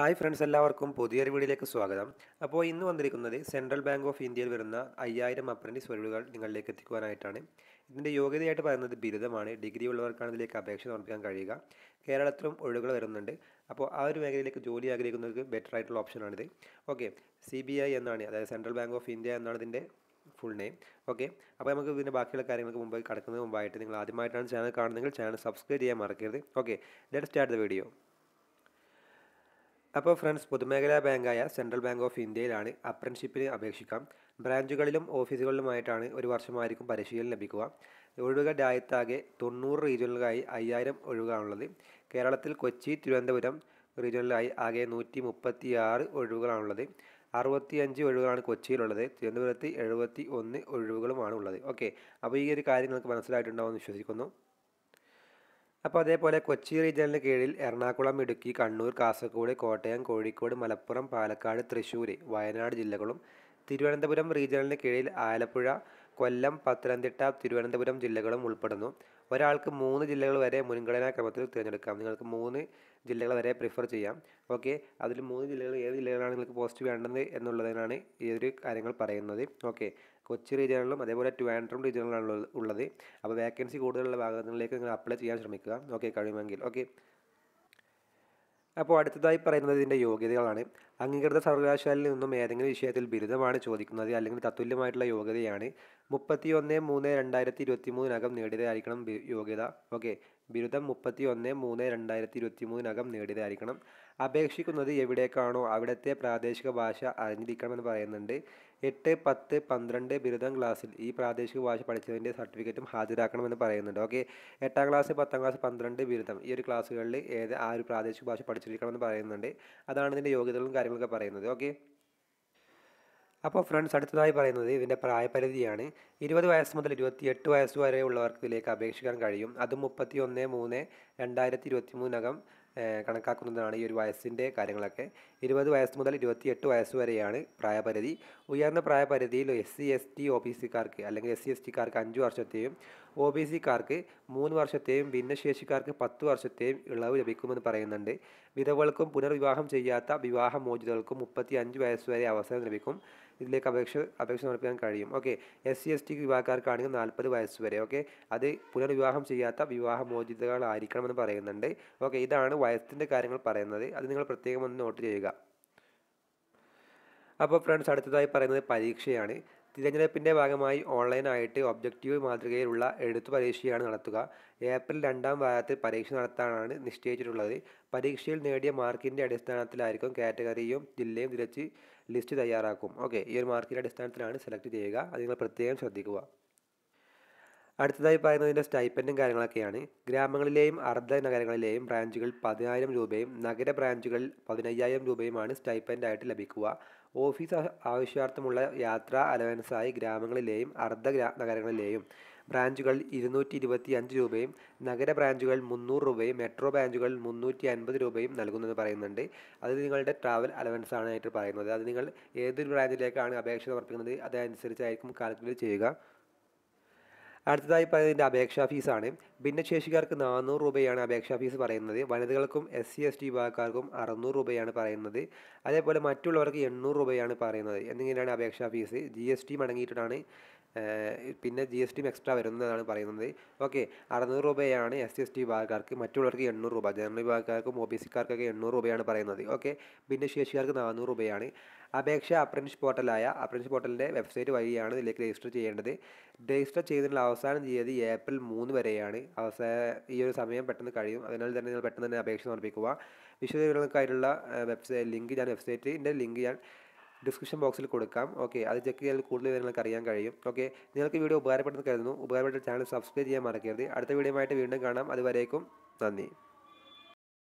hi friends എല്ലാവർക്കും പുതിയൊരു വീഡിയോയിലേക്ക് സ്വാഗതം അപ്പോൾ ഇന്ന് വന്നിരിക്കുന്നത് സെൻട്രൽ ബാങ്ക് ഓഫ് ഇന്ത്യയിൽ വരുന്ന അയ്യായിരം അപ്രൻറ്റീസ് ഒഴിവുകൾ നിങ്ങളിലേക്ക് എത്തിക്കുവാനായിട്ടാണ് ഇതിൻ്റെ യോഗ്യതയായിട്ട് പറയുന്നത് ബിരുദമാണ് ഡിഗ്രി ഉള്ളവർക്കാണ് ഇതിലേക്ക് അപേക്ഷ സമർപ്പിക്കാൻ കഴിയുക കേരളത്തിലും ഒഴിവുകൾ വരുന്നുണ്ട് അപ്പോൾ ആ ഒരു മേഖലയിലേക്ക് ജോലി ആഗ്രഹിക്കുന്നവർക്ക് ബെറ്റർ ആയിട്ടുള്ള ഓപ്ഷനാണിത് ഓക്കെ സി ബി ഐ എന്നാണ് അതായത് സെൻട്രൽ ബാങ്ക് ഓഫ് ഇന്ത്യ എന്നാണ് ഇതിൻ്റെ ഫുൾ നെയിം ഓക്കെ അപ്പോൾ നമുക്ക് ഇതിൻ്റെ ബാക്കിയുള്ള കാര്യങ്ങൾക്ക് മുമ്പ് കടക്കുന്നതിന് മുമ്പായിട്ട് നിങ്ങൾ ആദ്യമായിട്ടാണ് ചാനൽ കാണുന്നതെങ്കിൽ ചാനൽ സബ്സ്ക്രൈബ് ചെയ്യാൻ മറക്കരുത് okay let start the video അപ്പോൾ ഫ്രണ്ട്സ് പൊതുമേഖലാ ബാങ്കായ സെൻട്രൽ ബാങ്ക് ഓഫ് ഇന്ത്യയിലാണ് അപ്രൻഷിപ്പിന് അപേക്ഷിക്കാം ബ്രാഞ്ചുകളിലും ഓഫീസുകളിലുമായിട്ടാണ് ഒരു വർഷമായിരിക്കും പരിശീലനം ലഭിക്കുക ഒഴിവുകൾ രാജ്യത്താകെ തൊണ്ണൂറ് റീജിയനുകളായി അയ്യായിരം ഒഴിവുകളാണുള്ളത് കേരളത്തിൽ കൊച്ചി തിരുവനന്തപുരം റീജിയനിലായി ആകെ നൂറ്റി മുപ്പത്തി ആറ് ഒഴിവുകളാണുള്ളത് അഞ്ച് ഒഴിവുകളാണ് കൊച്ചിയിലുള്ളത് തിരുവനന്തപുരത്ത് എഴുപത്തി ഒന്ന് ഒഴിവുകളുമാണുള്ളത് ഓക്കെ അപ്പോൾ ഈ ഒരു കാര്യം നിങ്ങൾക്ക് മനസ്സിലായിട്ടുണ്ടാവുമെന്ന് വിശ്വസിക്കുന്നു അപ്പോൾ അതേപോലെ കൊച്ചി റീജിയണിന് കീഴിൽ എറണാകുളം ഇടുക്കി കണ്ണൂർ കാസർഗോഡ് കോട്ടയം കോഴിക്കോട് മലപ്പുറം പാലക്കാട് തൃശ്ശൂർ വയനാട് ജില്ലകളും തിരുവനന്തപുരം റീജിയണിന് കീഴിൽ ആലപ്പുഴ കൊല്ലം പത്തനംതിട്ട തിരുവനന്തപുരം ജില്ലകളും ഉൾപ്പെടുന്നു ഒരാൾക്ക് മൂന്ന് ജില്ലകൾ വരെ മുൻഗണനാ ക്രമത്തിൽ തിരഞ്ഞെടുക്കാം നിങ്ങൾക്ക് മൂന്ന് ജില്ലകൾ വരെ പ്രിഫർ ചെയ്യാം ഓക്കെ അതിൽ മൂന്ന് ജില്ലകൾ ഏത് ജില്ലകളാണ് നിങ്ങൾക്ക് പോസ്റ്റ് വേണ്ടത് എന്നുള്ളതിനാണ് ഈ ഒരു കാര്യങ്ങൾ പറയുന്നത് ഓക്കെ കൊച്ചി റീജിയണിലും അതേപോലെ ട്രിവാൻഡ്രം റീജിയണിലാണ് ഉള്ളത് അപ്പോൾ വേക്കൻസി കൂടുതലുള്ള ഭാഗങ്ങളിലേക്ക് നിങ്ങൾ അപ്ലൈ ചെയ്യാൻ ശ്രമിക്കുക ഓക്കെ കഴിയുമെങ്കിൽ ഓക്കെ അപ്പോൾ അടുത്തതായി പറയുന്നത് ഇതിൻ്റെ യോഗ്യതകളാണ് അംഗീകൃത സർവകലാശാലയിൽ നിന്നും ഏതെങ്കിലും വിഷയത്തിൽ ബിരുദമാണ് ചോദിക്കുന്നത് അല്ലെങ്കിൽ തത്തുല്യമായിട്ടുള്ള യോഗ്യതയാണ് മുപ്പത്തി ഒന്ന് മൂന്ന് രണ്ടായിരത്തി ഇരുപത്തി മൂന്നിനകം നേടിയതായിരിക്കണം യോഗ്യത ഓക്കെ ബിരുദം മുപ്പത്തി ഒന്ന് മൂന്ന് രണ്ടായിരത്തി ഇരുപത്തി മൂന്നിനകം നേടിയതായിരിക്കണം അപേക്ഷിക്കുന്നത് എവിടേക്കാണോ അവിടുത്തെ പ്രാദേശിക ഭാഷ അറിഞ്ഞിരിക്കണമെന്ന് പറയുന്നുണ്ട് എട്ട് പത്ത് പന്ത്രണ്ട് ബിരുദം ക്ലാസ്സിൽ ഈ പ്രാദേശിക ഭാഷ പഠിച്ചതിൻ്റെ സർട്ടിഫിക്കറ്റും ഹാജരാക്കണമെന്ന് പറയുന്നുണ്ട് ഓക്കെ എട്ടാം ക്ലാസ് പത്താം ക്ലാസ് പന്ത്രണ്ട് ബിരുദം ഈ ഒരു ക്ലാസ്സുകളിൽ ഏത് ആ ഒരു പ്രാദേശിക ഭാഷ പഠിച്ചിരിക്കണമെന്ന് പറയുന്നുണ്ട് അതാണ് ഇതിൻ്റെ യോഗ്യതകളും കാര്യങ്ങളും കാര്യങ്ങളൊക്കെ പറയുന്നത് ഓക്കെ അപ്പോൾ ഫ്രണ്ട്സ് അടുത്തതായി പറയുന്നത് ഇതിൻ്റെ പ്രായപരിധിയാണ് ഇരുപത് വയസ്സ് മുതൽ ഇരുപത്തിയെട്ട് വയസ്സ് വരെയുള്ളവർക്ക് ഇതിലേക്ക് അപേക്ഷിക്കാൻ കഴിയും അത് മുപ്പത്തി ഒന്ന് മൂന്ന് രണ്ടായിരത്തി ഇരുപത്തി മൂന്നിനകം കണക്കാക്കുന്നതാണ് ഈ ഒരു വയസ്സിൻ്റെ കാര്യങ്ങളൊക്കെ ഇരുപത് വയസ്സ് മുതൽ ഇരുപത്തിയെട്ട് വയസ്സ് വരെയാണ് പ്രായപരിധി ഉയർന്ന പ്രായപരിധിയിൽ S C S T O B സിക്കാർക്ക് അല്ലെങ്കിൽ എസ് സി എസ് ടിക്കാർക്ക് അഞ്ച് വർഷത്തെയും ഒ ബി സിക്കാർക്ക് മൂന്ന് വർഷത്തെയും ഭിന്നശേഷിക്കാർക്ക് പത്ത് വർഷത്തെയും ഇളവ് ലഭിക്കുമെന്ന് പറയുന്നുണ്ട് വിധവകൾക്കും പുനർവിവാഹം ചെയ്യാത്ത വിവാഹമോചിതകൾക്കും മുപ്പത്തി അഞ്ച് വയസ്സ് വരെ അവസരം ലഭിക്കും ഇതിലേക്ക് അപേക്ഷ അപേക്ഷ സമർപ്പിക്കാൻ കഴിയും okay S C S T വിവാഹക്കാർക്കാണെങ്കിൽ നാൽപ്പത് വയസ്സ് വരെ ഓക്കെ അത് പുനർവിവാഹം ചെയ്യാത്ത വിവാഹമോചിതകളായിരിക്കണമെന്ന് പറയുന്നുണ്ട് ഓക്കെ ഇതാണ് വയസ്സിൻ്റെ കാര്യങ്ങൾ പറയുന്നത് അത് നിങ്ങൾ പ്രത്യേകം ഒന്ന് നോട്ട് ചെയ്യുക അപ്പോൾ ഫ്രണ്ട്സ് അടുത്തതായി പറയുന്നത് പരീക്ഷയാണ് തിരഞ്ഞെടുപ്പിൻ്റെ ഭാഗമായി ഓൺലൈനായിട്ട് ഒബ്ജക്റ്റീവ് മാതൃകയിലുള്ള എഴുത്തു പരീക്ഷയാണ് നടത്തുക ഏപ്രിൽ രണ്ടാം വാരത്തിൽ പരീക്ഷ നടത്താനാണ് നിശ്ചയിച്ചിട്ടുള്ളത് പരീക്ഷയിൽ നേടിയ മാർക്കിൻ്റെ അടിസ്ഥാനത്തിലായിരിക്കും കാറ്റഗറിയും ജില്ലയും തിരിച്ച് ലിസ്റ്റ് തയ്യാറാക്കും ഓക്കെ ഈ ഒരു മാർക്കിൻ്റെ അടിസ്ഥാനത്തിലാണ് സെലക്ട് ചെയ്യുക അത് നിങ്ങൾ പ്രത്യേകം ശ്രദ്ധിക്കുക അടുത്തതായി പറയുന്നതിൻ്റെ സ്റ്റൈപ്പൻറ്റും കാര്യങ്ങളൊക്കെയാണ് ഗ്രാമങ്ങളിലെയും അർദ്ധ നഗരങ്ങളിലെയും ബ്രാഞ്ചുകൾ പതിനായിരം രൂപയും നഗര ബ്രാഞ്ചുകളിൽ പതിനയ്യായിരം രൂപയുമാണ് സ്റ്റൈപ്പൻ്റായിട്ട് ലഭിക്കുക ഓഫീസ് ആവശ്യാർത്ഥമുള്ള യാത്രാ അലവൻസായി ഗ്രാമങ്ങളിലെയും അർദ്ധ നഗരങ്ങളിലെയും ബ്രാഞ്ചുകൾ ഇരുന്നൂറ്റി ഇരുപത്തി അഞ്ച് രൂപയും നഗര ബ്രാഞ്ചുകൾ മുന്നൂറ് രൂപയും മെട്രോ ബ്രാഞ്ചുകൾ മുന്നൂറ്റി അൻപത് രൂപയും നൽകുന്നത് പറയുന്നുണ്ട് അത് നിങ്ങളുടെ ട്രാവൽ അലവൻസ് ആണ് ആയിട്ട് പറയുന്നത് അത് നിങ്ങൾ ഏതൊരു ബ്രാഞ്ചിലേക്കാണ് അപേക്ഷ സമർപ്പിക്കുന്നത് അതനുസരിച്ചായിരിക്കും കാൽക്കുലേറ്റ് ചെയ്യുക അടുത്തതായി പറയുന്നതിൻ്റെ അപേക്ഷാ ഫീസാണ് ഭിന്നശേഷിക്കാർക്ക് നാനൂറ് രൂപയാണ് അപേക്ഷാ ഫീസ് പറയുന്നത് വനിതകൾക്കും എസ് സി എസ് ടി വിഭാഗക്കാർക്കും അറുന്നൂറ് രൂപയാണ് പറയുന്നത് അതേപോലെ മറ്റുള്ളവർക്ക് എണ്ണൂറ് രൂപയാണ് പറയുന്നത് എന്നിങ്ങനെയാണ് അപേക്ഷാ ഫീസ് ജി എസ് ടി മടങ്ങിയിട്ടാണ് പിന്നെ ജി എസ് ടിയും എക്സ്ട്രാ വരുന്നതാണ് പറയുന്നത് ഓക്കെ അറുന്നൂറ് രൂപയാണ് എസ് സി എസ് ടി വിഭാഗക്കാർക്ക് മറ്റുള്ളവർക്ക് എണ്ണൂറ് രൂപ ജനറൽ വിഭാഗക്കാർക്കും ഒ ബി സിക്കാർക്കൊക്കെ എണ്ണൂറ് രൂപയാണ് പറയുന്നത് ഓക്കെ ഭിന്നശേഷിക്കാർക്ക് നാനൂറ് രൂപയാണ് അപേക്ഷ അപ്രന്റിസ് പോർട്ടലായ അപ്രന്റിസ് പോർട്ടലിൻ്റെ വെബ്സൈറ്റ് വഴിയാണ് ഇതിലേക്ക് രജിസ്റ്റർ ചെയ്യേണ്ടത് രജിസ്റ്റർ ചെയ്തതിനുള്ള അവസാന തീയതി ഏപ്രിൽ മൂന്ന് വരെയാണ് അവസാന ഈ ഒരു സമയം പെട്ടെന്ന് കഴിയും അതിനാൽ തന്നെ നിങ്ങൾ പെട്ടെന്ന് തന്നെ അപേക്ഷ സമർപ്പിക്കുക വിശദീകരണക്കായിട്ടുള്ള വെബ്സൈറ്റ് ലിങ്ക് ഞാൻ വെബ്സൈറ്റിൻ്റെ ലിങ്ക് ഞാൻ ഡിസ്ക്രിപ്ഷൻ ബോക്സിൽ കൊടുക്കാം ഓക്കെ അത് ചെക്ക് ചെയ്താൽ കൂടുതൽ വിവരങ്ങൾക്ക് അറിയാൻ കഴിയും ഓക്കെ നിങ്ങൾക്ക് വീഡിയോ ഉപകാരപ്പെട്ടെന്ന് കരുതുന്നു ഉപകാരപ്പെട്ട ചാനൽ സബ്സ്ക്രൈബ് ചെയ്യാൻ മറക്കരുത് അടുത്ത വീഡിയോ ആയിട്ട് വീണ്ടും കാണാം അതുവരേക്കും നന്ദി